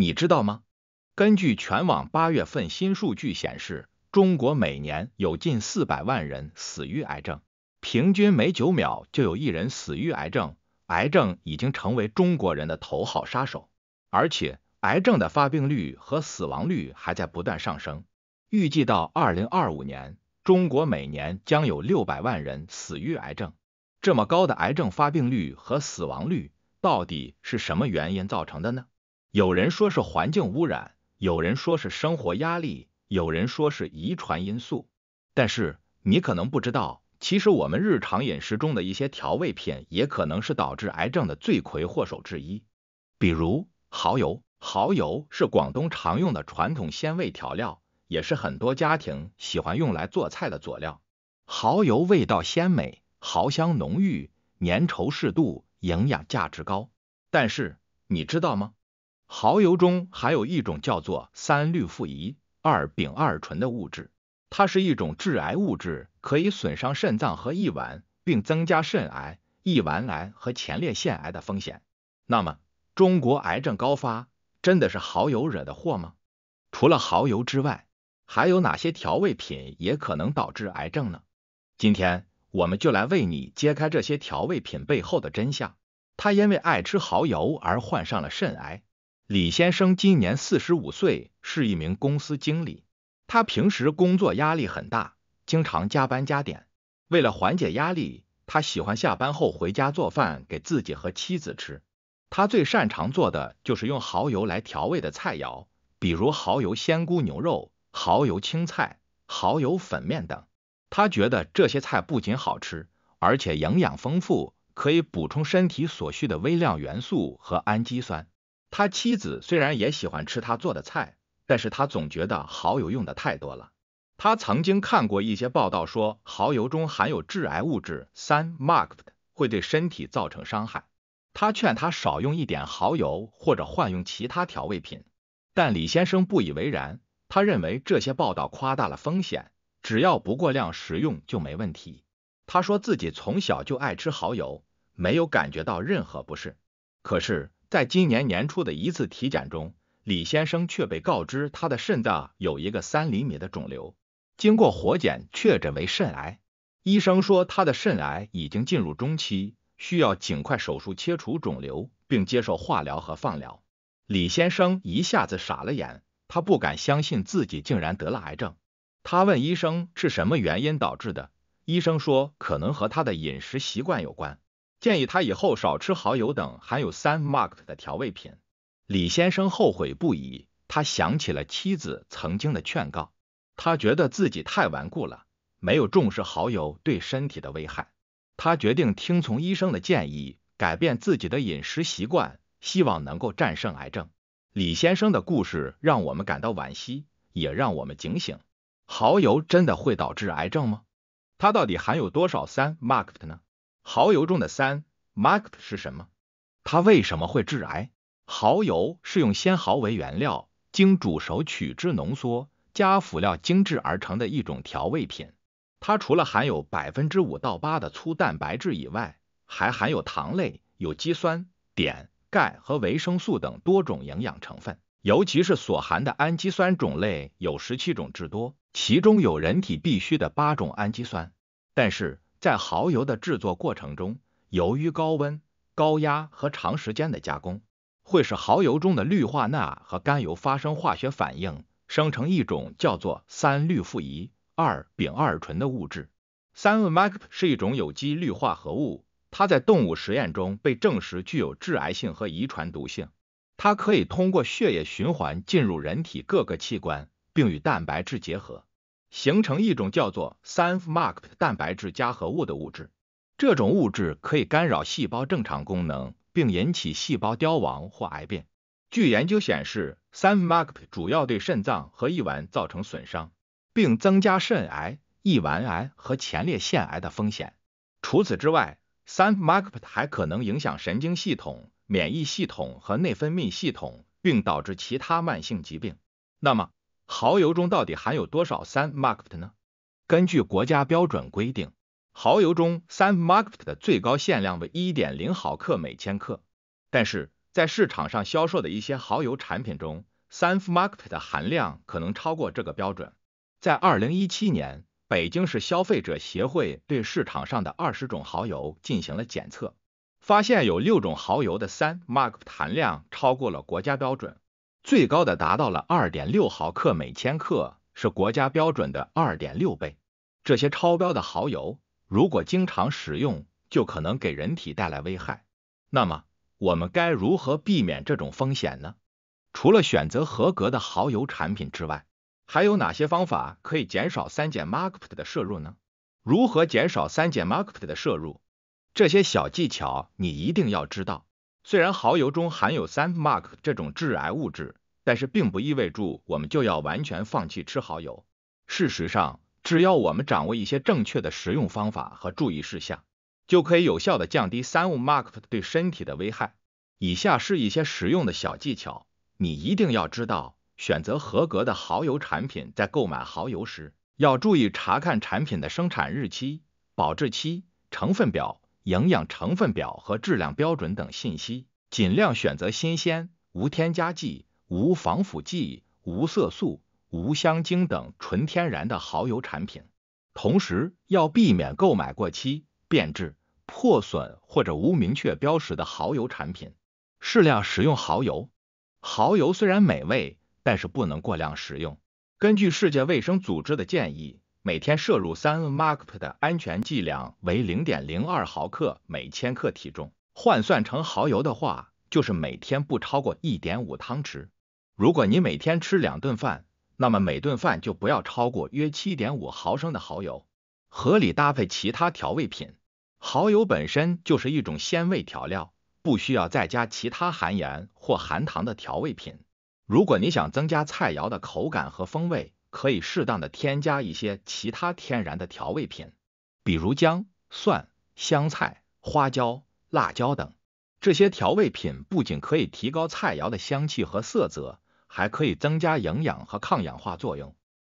你知道吗？根据全网八月份新数据显示，中国每年有近四百万人死于癌症，平均每九秒就有一人死于癌症，癌症已经成为中国人的头号杀手。而且，癌症的发病率和死亡率还在不断上升。预计到二零二五年，中国每年将有六百万人死于癌症。这么高的癌症发病率和死亡率，到底是什么原因造成的呢？有人说是环境污染，有人说是生活压力，有人说是遗传因素。但是你可能不知道，其实我们日常饮食中的一些调味品也可能是导致癌症的罪魁祸首之一。比如蚝油，蚝油是广东常用的传统鲜味调料，也是很多家庭喜欢用来做菜的佐料。蚝油味道鲜美，蚝香浓郁，粘稠适度，营养价值高。但是你知道吗？蚝油中还有一种叫做三氯氟乙二丙二醇的物质，它是一种致癌物质，可以损伤肾脏和乙丸，并增加肾癌、乙丸癌和前列腺癌的风险。那么，中国癌症高发真的是蚝油惹的祸吗？除了蚝油之外，还有哪些调味品也可能导致癌症呢？今天我们就来为你揭开这些调味品背后的真相。他因为爱吃蚝油而患上了肾癌。李先生今年四十五岁，是一名公司经理。他平时工作压力很大，经常加班加点。为了缓解压力，他喜欢下班后回家做饭给自己和妻子吃。他最擅长做的就是用蚝油来调味的菜肴，比如蚝油鲜菇牛肉、蚝油青菜、蚝油粉面等。他觉得这些菜不仅好吃，而且营养丰富，可以补充身体所需的微量元素和氨基酸。他妻子虽然也喜欢吃他做的菜，但是他总觉得蚝油用的太多了。他曾经看过一些报道说，蚝油中含有致癌物质三 m a k e 的，会对身体造成伤害。他劝他少用一点蚝油，或者换用其他调味品。但李先生不以为然，他认为这些报道夸大了风险，只要不过量食用就没问题。他说自己从小就爱吃蚝油，没有感觉到任何不适。可是。在今年年初的一次体检中，李先生却被告知他的肾脏有一个三厘米的肿瘤，经过活检确诊为肾癌。医生说他的肾癌已经进入中期，需要尽快手术切除肿瘤，并接受化疗和放疗。李先生一下子傻了眼，他不敢相信自己竟然得了癌症。他问医生是什么原因导致的，医生说可能和他的饮食习惯有关。建议他以后少吃蚝油等含有三 marked 的调味品。李先生后悔不已，他想起了妻子曾经的劝告，他觉得自己太顽固了，没有重视蚝油对身体的危害。他决定听从医生的建议，改变自己的饮食习惯，希望能够战胜癌症。李先生的故事让我们感到惋惜，也让我们警醒。蚝油真的会导致癌症吗？它到底含有多少三 marked 呢？蚝油中的三 m a e t 是什么？它为什么会致癌？蚝油是用鲜蚝为原料，经煮熟、取汁、浓缩、加辅料精制而成的一种调味品。它除了含有百分之五到八的粗蛋白质以外，还含有糖类、有机酸、碘、钙和维生素等多种营养成分，尤其是所含的氨基酸种类有十七种至多，其中有人体必需的八种氨基酸。但是在蚝油的制作过程中，由于高温、高压和长时间的加工，会使蚝油中的氯化钠和甘油发生化学反应，生成一种叫做三氯氟乙二丙二醇的物质。三氯 a c 是一种有机氯化合物，它在动物实验中被证实具有致癌性和遗传毒性。它可以通过血液循环进入人体各个器官，并与蛋白质结合。形成一种叫做三 mark 蛋白质加合物的物质，这种物质可以干扰细胞正常功能，并引起细胞凋亡或癌变。据研究显示，三 mark 主要对肾脏和睾丸造成损伤，并增加肾癌、睾丸癌和前列腺癌的风险。除此之外，三 mark 还可能影响神经系统、免疫系统和内分泌系统，并导致其他慢性疾病。那么，蚝油中到底含有多少三 Mact 呢？根据国家标准规定，蚝油中三 Mact 的最高限量为一点零毫克每千克。但是在市场上销售的一些蚝油产品中，三 Mact 的含量可能超过这个标准。在二零一七年，北京市消费者协会对市场上的二十种蚝油进行了检测，发现有六种蚝油的三 Mact 含量超过了国家标准。最高的达到了2.6毫克每千克，是国家标准的2.6倍。这些超标的蚝油，如果经常使用，就可能给人体带来危害。那么，我们该如何避免这种风险呢？除了选择合格的蚝油产品之外，还有哪些方法可以减少三碱 m k 基 t 的摄入呢？如何减少三碱 m k 基 t 的摄入？这些小技巧你一定要知道。虽然蚝油中含有三 M A C 这种致癌物质，但是并不意味着我们就要完全放弃吃蚝油。事实上，只要我们掌握一些正确的食用方法和注意事项，就可以有效的降低三 M A C 对身体的危害。以下是一些实用的小技巧，你一定要知道：选择合格的蚝油产品，在购买蚝油时要注意查看产品的生产日期、保质期、成分表。营养成分表和质量标准等信息，尽量选择新鲜、无添加剂、无防腐剂、无色素、无香精等纯天然的蚝油产品。同时，要避免购买过期、变质、破损或者无明确标识的蚝油产品。适量食用蚝油，蚝油虽然美味，但是不能过量食用。根据世界卫生组织的建议。每天摄入三恩马克的安全剂量为零点零二毫克每千克体重，换算成蚝油的话，就是每天不超过一点五汤匙。如果你每天吃两顿饭，那么每顿饭就不要超过约七点五毫升的蚝油。合理搭配其他调味品，蚝油本身就是一种鲜味调料，不需要再加其他含盐或含糖的调味品。如果你想增加菜肴的口感和风味，可以适当的添加一些其他天然的调味品，比如姜、蒜、香菜、花椒、辣椒等。这些调味品不仅可以提高菜肴的香气和色泽，还可以增加营养和抗氧化作用。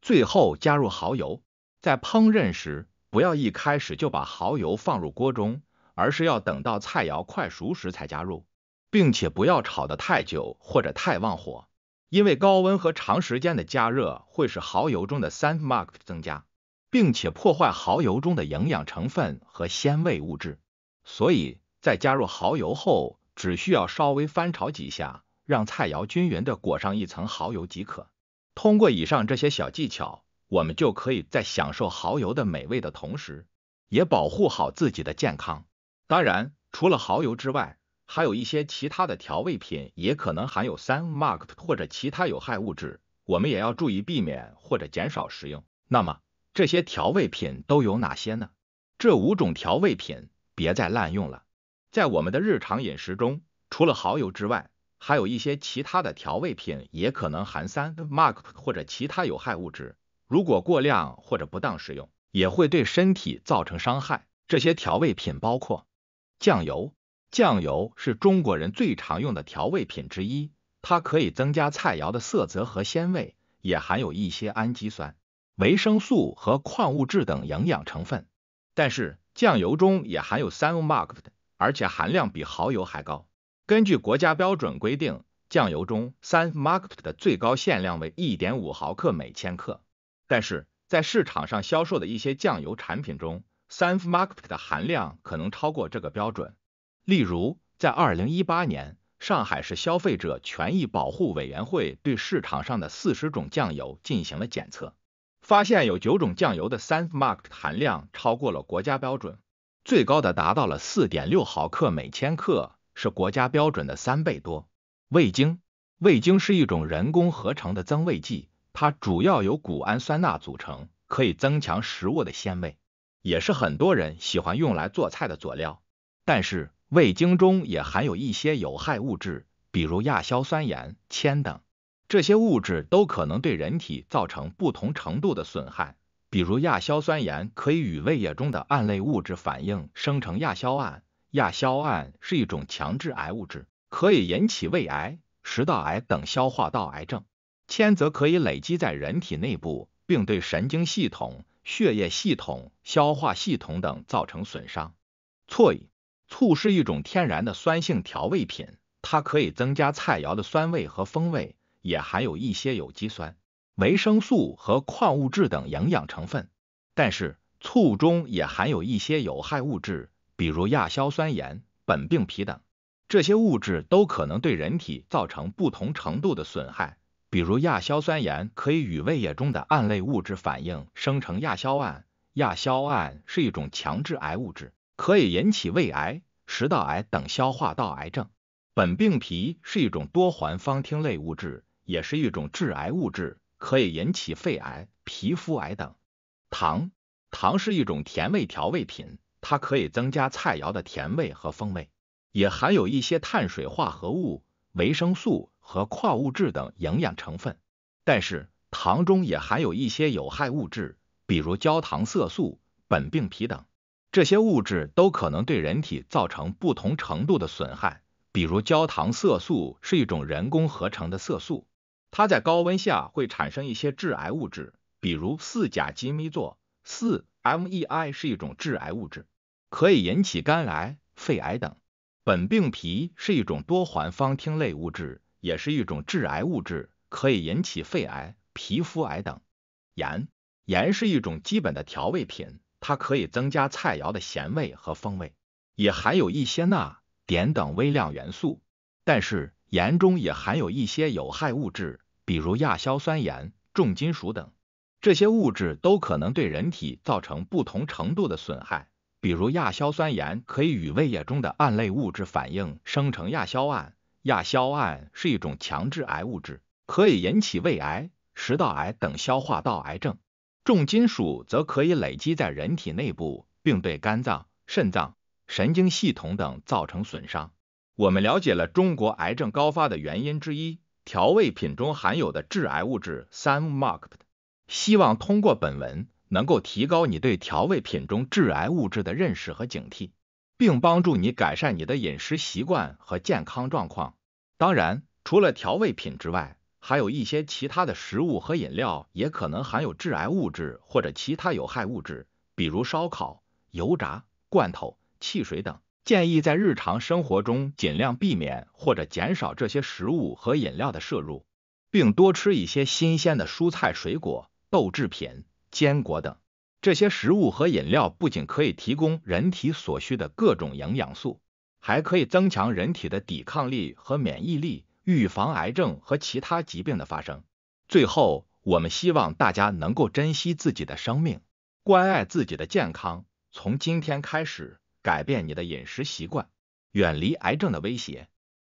最后加入蚝油，在烹饪时不要一开始就把蚝油放入锅中，而是要等到菜肴快熟时才加入，并且不要炒的太久或者太旺火。因为高温和长时间的加热会使蚝油中的三 a c 增加，并且破坏蚝油中的营养成分和鲜味物质，所以在加入蚝油后，只需要稍微翻炒几下，让菜肴均匀的裹上一层蚝油即可。通过以上这些小技巧，我们就可以在享受蚝油的美味的同时，也保护好自己的健康。当然，除了蚝油之外，还有一些其他的调味品也可能含有三马克或者其他有害物质，我们也要注意避免或者减少食用。那么这些调味品都有哪些呢？这五种调味品别再滥用了。在我们的日常饮食中，除了蚝油之外，还有一些其他的调味品也可能含三马克或者其他有害物质。如果过量或者不当使用，也会对身体造成伤害。这些调味品包括酱油。酱油是中国人最常用的调味品之一，它可以增加菜肴的色泽和鲜味，也含有一些氨基酸、维生素和矿物质等营养成分。但是，酱油中也含有三 k e 烷，而且含量比蚝油还高。根据国家标准规定，酱油中三 k e 烷的最高限量为一点五毫克每千克。但是在市场上销售的一些酱油产品中，三 k e 烷的含量可能超过这个标准。例如，在二零一八年，上海市消费者权益保护委员会对市场上的四十种酱油进行了检测，发现有九种酱油的三 a r k 含量超过了国家标准，最高的达到了四点六毫克每千克，是国家标准的三倍多。味精，味精是一种人工合成的增味剂，它主要由谷氨酸钠组成，可以增强食物的鲜味，也是很多人喜欢用来做菜的佐料，但是。味精中也含有一些有害物质，比如亚硝酸盐、铅等。这些物质都可能对人体造成不同程度的损害。比如亚硝酸盐可以与胃液中的胺类物质反应，生成亚硝胺。亚硝胺是一种强制癌物质，可以引起胃癌、食道癌等消化道癌症。铅则可以累积在人体内部，并对神经系统、血液系统、消化系统等造成损伤。错矣。醋是一种天然的酸性调味品，它可以增加菜肴的酸味和风味，也含有一些有机酸、维生素和矿物质等营养成分。但是，醋中也含有一些有害物质，比如亚硝酸盐、苯并芘等，这些物质都可能对人体造成不同程度的损害。比如，亚硝酸盐可以与胃液中的胺类物质反应，生成亚硝胺，亚硝胺是一种强致癌物质。可以引起胃癌、食道癌等消化道癌症。苯并芘是一种多环芳烃类物质，也是一种致癌物质，可以引起肺癌、皮肤癌等。糖，糖是一种甜味调味品，它可以增加菜肴的甜味和风味，也含有一些碳水化合物、维生素和矿物质等营养成分。但是，糖中也含有一些有害物质，比如焦糖色素、苯并芘等。这些物质都可能对人体造成不同程度的损害，比如焦糖色素是一种人工合成的色素，它在高温下会产生一些致癌物质，比如四甲基咪唑（四 M E I） 是一种致癌物质，可以引起肝癌、肺癌等。苯并芘是一种多环芳烃类物质，也是一种致癌物质，可以引起肺癌、皮肤癌等。盐，盐是一种基本的调味品。它可以增加菜肴的咸味和风味，也含有一些钠、碘等微量元素。但是盐中也含有一些有害物质，比如亚硝酸盐、重金属等。这些物质都可能对人体造成不同程度的损害。比如亚硝酸盐可以与胃液中的胺类物质反应，生成亚硝胺。亚硝胺是一种强制癌物质，可以引起胃癌、食道癌等消化道癌症。重金属则可以累积在人体内部，并对肝脏、肾脏、神经系统等造成损伤。我们了解了中国癌症高发的原因之一——调味品中含有的致癌物质三氯甲烷。希望通过本文，能够提高你对调味品中致癌物质的认识和警惕，并帮助你改善你的饮食习惯和健康状况。当然，除了调味品之外，还有一些其他的食物和饮料也可能含有致癌物质或者其他有害物质，比如烧烤、油炸、罐头、汽水等。建议在日常生活中尽量避免或者减少这些食物和饮料的摄入，并多吃一些新鲜的蔬菜、水果、豆制品、坚果等。这些食物和饮料不仅可以提供人体所需的各种营养素，还可以增强人体的抵抗力和免疫力。预防癌症和其他疾病的发生。最后，我们希望大家能够珍惜自己的生命，关爱自己的健康。从今天开始，改变你的饮食习惯，远离癌症的威胁。